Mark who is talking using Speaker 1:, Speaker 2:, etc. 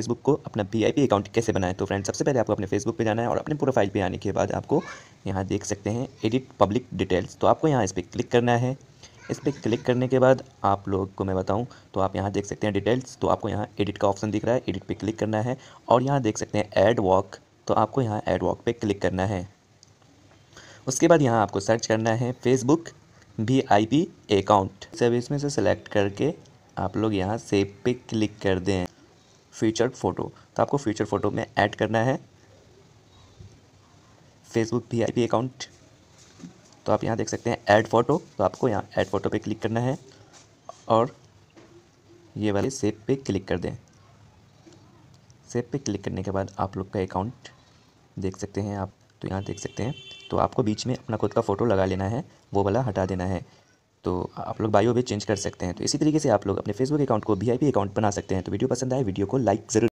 Speaker 1: Facebook को अपना we account कैसे बनाएं तो फ्रेंड सबसे पहले आपको अपने फेसबुक पे जाना है और अपने प्रोफाइल पे आने के बाद आपको यहाँ देख सकते हैं एडिट पब्लिक डिटेल्स तो आपको यहाँ इस पर क्लिक करना है इस पर क्लिक करने के बाद आप लोग को मैं बताऊँ तो आप यहाँ देख सकते हैं डिटेल्स तो आपको यहाँ एडिट का ऑप्शन दिख रहा है एडिट पर क्लिक करना है और यहाँ देख सकते हैं एड वॉक तो आपको यहाँ एड वॉक पर क्लिक करना है उसके बाद यहाँ आपको सर्च करना है Facebook V I P account service में से सेलेक्ट करके आप लोग यहाँ सेव पे क्लिक कर दें फीचर्ड फ़ोटो तो आपको फीचर फ़ोटो में ऐड करना है फेसबुक वी आई अकाउंट तो आप यहाँ देख सकते हैं ऐड फ़ोटो तो आपको यहाँ ऐड फ़ोटो पे क्लिक करना है और ये वाले सेब पे क्लिक कर दें सेब पे क्लिक करने के बाद आप लोग का अकाउंट देख सकते हैं आप तो यहाँ देख सकते हैं तो आपको बीच में अपना खुद का फ़ोटो लगा लेना है वो वाला हटा देना है तो आप लोग बायो भी चेंज कर सकते हैं तो इसी तरीके से आप लोग अपने फेसबुक अकाउंट को वी अकाउंट बना सकते हैं तो वीडियो पसंद आए वीडियो को लाइक ज़रूर